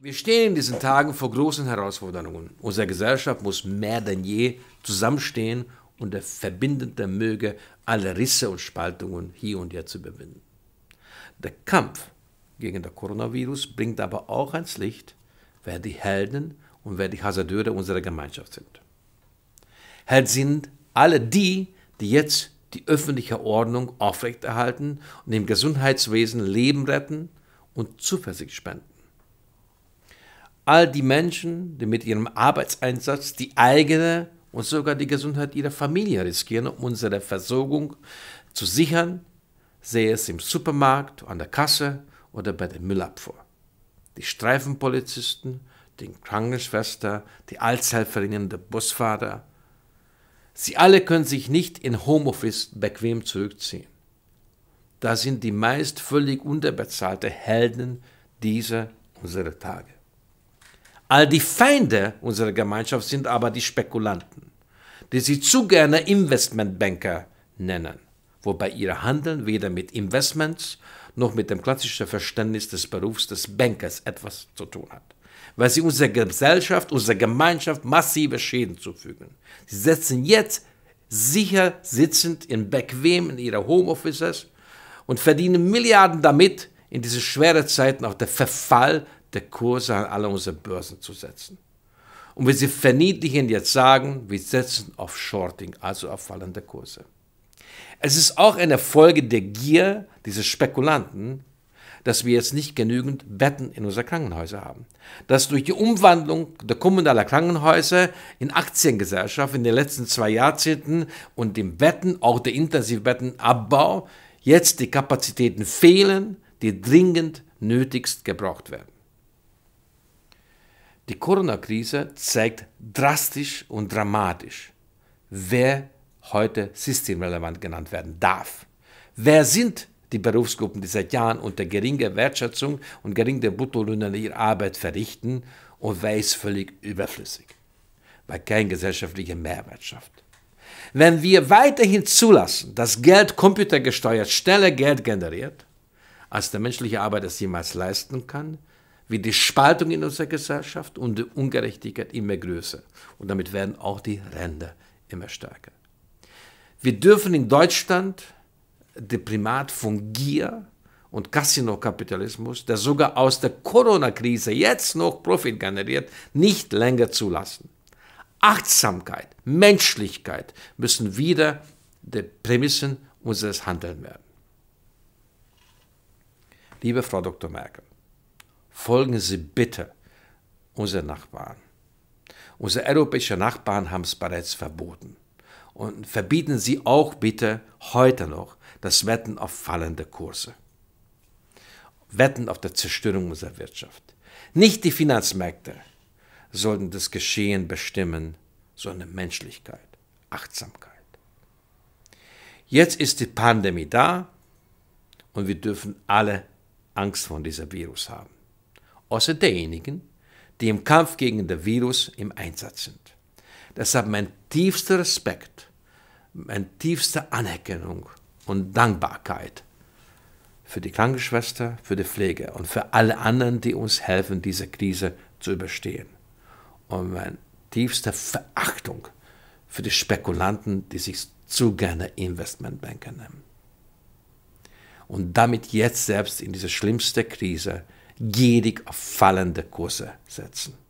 Wir stehen in diesen Tagen vor großen Herausforderungen. Unsere Gesellschaft muss mehr denn je zusammenstehen und der Verbindende möge alle Risse und Spaltungen hier und jetzt überwinden. Der Kampf gegen das Coronavirus bringt aber auch ans Licht, wer die Helden und wer die Hasardeure unserer Gemeinschaft sind. Held sind alle die, die jetzt die öffentliche Ordnung aufrechterhalten und im Gesundheitswesen Leben retten und Zuversicht spenden all die Menschen, die mit ihrem Arbeitseinsatz die eigene und sogar die Gesundheit ihrer Familie riskieren, um unsere Versorgung zu sichern, sehe es im Supermarkt, an der Kasse oder bei der Müllabfuhr. Die Streifenpolizisten, die Krankenschwester, die Altshelferinnen, der Busfahrer, sie alle können sich nicht in Homeoffice bequem zurückziehen. Da sind die meist völlig unterbezahlte Helden dieser unserer Tage. All die Feinde unserer Gemeinschaft sind aber die Spekulanten, die sie zu gerne Investmentbanker nennen, wobei ihr Handeln weder mit Investments noch mit dem klassischen Verständnis des Berufs des Bankers etwas zu tun hat, weil sie unserer Gesellschaft, unserer Gemeinschaft massive Schäden zufügen. Sie setzen jetzt sicher sitzend in bequem in ihre Homeoffices und verdienen Milliarden damit, in diese schweren Zeiten auch der Verfall der Kurse an alle unsere Börsen zu setzen. Und wenn Sie verniedlichen jetzt sagen, wir setzen auf Shorting, also auf fallende Kurse. Es ist auch eine Folge der Gier dieser Spekulanten, dass wir jetzt nicht genügend Betten in unseren Krankenhäusern haben. Dass durch die Umwandlung der kommunaler Krankenhäuser in Aktiengesellschaften in den letzten zwei Jahrzehnten und dem Betten, auch der Intensivbettenabbau, jetzt die Kapazitäten fehlen, die dringend nötigst gebraucht werden. Die Corona-Krise zeigt drastisch und dramatisch, wer heute systemrelevant genannt werden darf. Wer sind die Berufsgruppen, die seit Jahren unter geringer Wertschätzung und geringer Bruttolöhnen ihre Arbeit verrichten und wer ist völlig überflüssig, weil kein gesellschaftlicher Mehrwert schafft. Wenn wir weiterhin zulassen, dass Geld computergesteuert schneller Geld generiert, als der menschliche Arbeit es jemals leisten kann, wird die Spaltung in unserer Gesellschaft und die Ungerechtigkeit immer größer. Und damit werden auch die Ränder immer stärker. Wir dürfen in Deutschland den Primat von Gier und Casino-Kapitalismus, der sogar aus der Corona-Krise jetzt noch Profit generiert, nicht länger zulassen. Achtsamkeit, Menschlichkeit müssen wieder die Prämissen unseres Handelns werden. Liebe Frau Dr. Merkel, folgen Sie bitte unseren Nachbarn. Unsere europäischen Nachbarn haben es bereits verboten. Und verbieten Sie auch bitte heute noch das Wetten auf fallende Kurse. Wetten auf die Zerstörung unserer Wirtschaft. Nicht die Finanzmärkte sollten das Geschehen bestimmen, sondern Menschlichkeit, Achtsamkeit. Jetzt ist die Pandemie da und wir dürfen alle Angst vor diesem Virus haben außer derjenigen, die im Kampf gegen das Virus im Einsatz sind. Deshalb mein tiefster Respekt, meine tiefste Anerkennung und Dankbarkeit für die Krankenschwester, für die Pflege und für alle anderen, die uns helfen, diese Krise zu überstehen. Und meine tiefste Verachtung für die Spekulanten, die sich zu gerne Investmentbanker nennen. Und damit jetzt selbst in diese schlimmste Krise gierig auf fallende Kurse setzen.